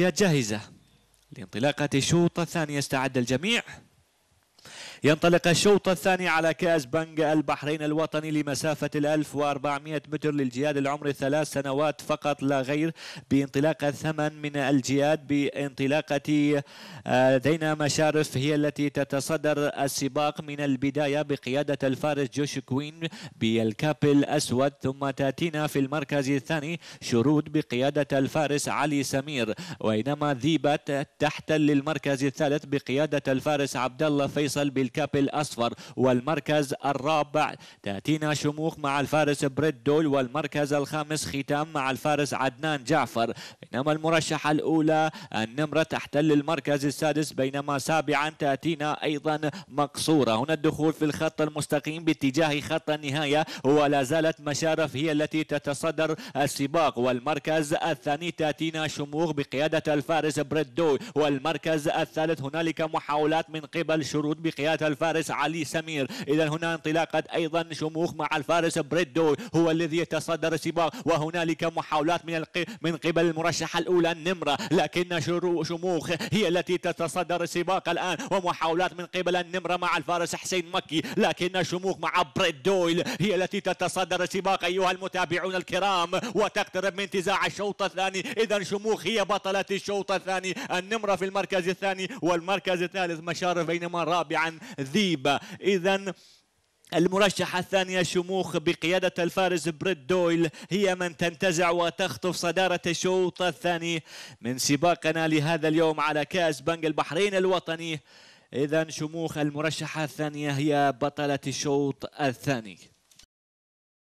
جاهزة لانطلاقة الشوط الثاني يستعد الجميع ينطلق الشوط الثاني على كأس بنك البحرين الوطني لمسافة الألف وأربعمائة متر للجياد العمر ثلاث سنوات فقط لا غير بانطلاقة ثمن من الجياد بانطلاقة دينا مشارف هي التي تتصدر السباق من البداية بقيادة الفارس جوش كوين بالكاب الأسود ثم تأتينا في المركز الثاني شرود بقيادة الفارس علي سمير وإنما ذيبت تحت للمركز الثالث بقيادة الفارس عبد الله فيصل بالكاب الكاب الأصفر والمركز الرابع تأتينا شموخ مع الفارس بريد دول والمركز الخامس ختام مع الفارس عدنان جعفر بينما المرشحة الأولى النمرة تحتل المركز السادس بينما سابعا تأتينا أيضا مقصورة هنا الدخول في الخط المستقيم باتجاه خط النهاية ولا زالت مشارف هي التي تتصدر السباق والمركز الثاني تأتينا شموخ بقيادة الفارس بريد دول والمركز الثالث هنالك محاولات من قبل شروط بقيادة الفارس علي سمير إذا هنا انطلاقة أيضا شموخ مع الفارس بريدو هو الذي يتصدر السباق وهنالك محاولات من من قبل المرشحة الأولى النمرة لكن شموخ هي التي تتصدر السباق الآن ومحاولات من قبل النمرة مع الفارس حسين مكي لكن شموخ مع دويل هي التي تتصدر السباق أيها المتابعون الكرام وتقترب من انتزاع الشوط الثاني إذا شموخ هي بطلة الشوط الثاني النمرة في المركز الثاني والمركز الثالث مشارف بينما رابعا ذيبة إذا المرشحة الثانية شموخ بقيادة الفارس بريد دويل هي من تنتزع وتخطف صدارة الشوط الثاني من سباقنا لهذا اليوم على كأس بنك البحرين الوطني إذا شموخ المرشحة الثانية هي بطلة الشوط الثاني